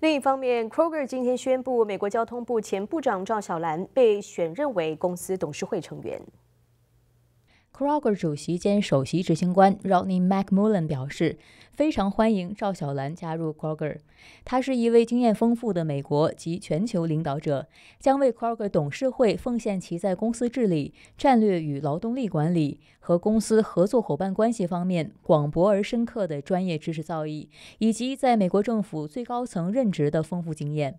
另一方面，Kroger 今天宣布，美国交通部前部长赵小兰被选任为公司董事会成员。Kroger 主席兼首席执行官 Rodney m c m u l l e n 表示：“非常欢迎赵小兰加入 Kroger。他是一位经验丰富的美国及全球领导者，将为 Kroger 董事会奉献其在公司治理、战略与劳动力管理，和公司合作伙伴关系方面广博而深刻的专业知识造诣，以及在美国政府最高层任职的丰富经验。”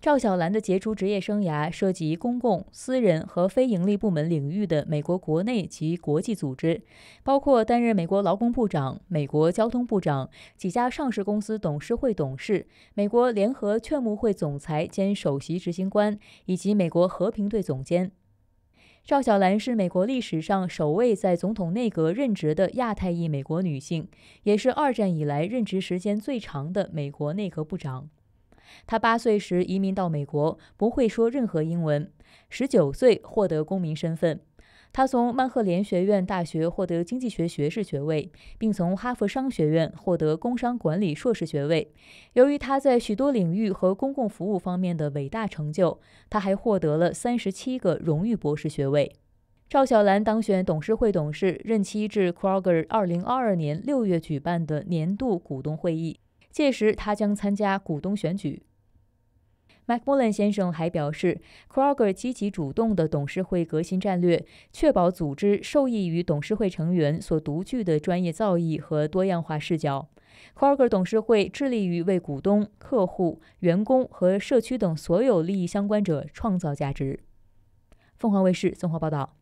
赵小兰的杰出职业生涯涉及公共、私人和非营利部门领域的美国国内及国际组织，包括担任美国劳工部长、美国交通部长、几家上市公司董事会董事、美国联合劝募会总裁兼首席执行官，以及美国和平队总监。赵小兰是美国历史上首位在总统内阁任职的亚太裔美国女性，也是二战以来任职时间最长的美国内阁部长。他八岁时移民到美国，不会说任何英文。十九岁获得公民身份。他从曼赫连学院大学获得经济学学士学位，并从哈佛商学院获得工商管理硕士学位。由于他在许多领域和公共服务方面的伟大成就，他还获得了三十七个荣誉博士学位。赵小兰当选董事会董事，任期至 Kroger 二零二二年六月举办的年度股东会议。届时，他将参加股东选举。m a c m l l a n 先生还表示，Kroger 积极主动的董事会革新战略，确保组织受益于董事会成员所独具的专业造诣和多样化视角。Kroger 董事会致力于为股东、客户、员工和社区等所有利益相关者创造价值。凤凰卫视综合报道。